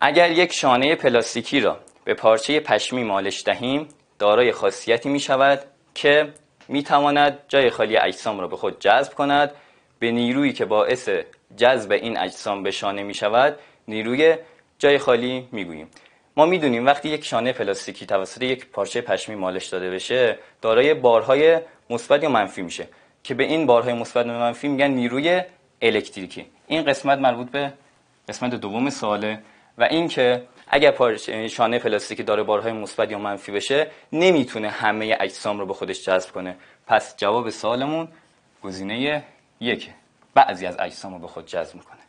اگر یک شانه پلاستیکی را به پارچه پشمی مالش دهیم دارای خاصیتی می شود که می تواند جای خالی اجسام را به خود جذب کند به نیرویی که باعث جذب این اجسام به شانه می شود نیروی جای خالی می گوییم ما میدونیم وقتی یک شانه پلاستیکی توسط یک پارچه پشمی مالش داده بشه دارای بارهای مثبت یا منفی میشه که به این بارهای مثبت و منفی میگن نیروی الکتریکی این قسمت مربوط به قسمت دوم سواله و اینکه اگر شانه پلاستیکی داره بارهای مثبت یا منفی بشه نمیتونه همه اجسام رو به خودش جذب کنه پس جواب سوالمون گزینه یک بعضی از اجسام رو به خود جذب میکنه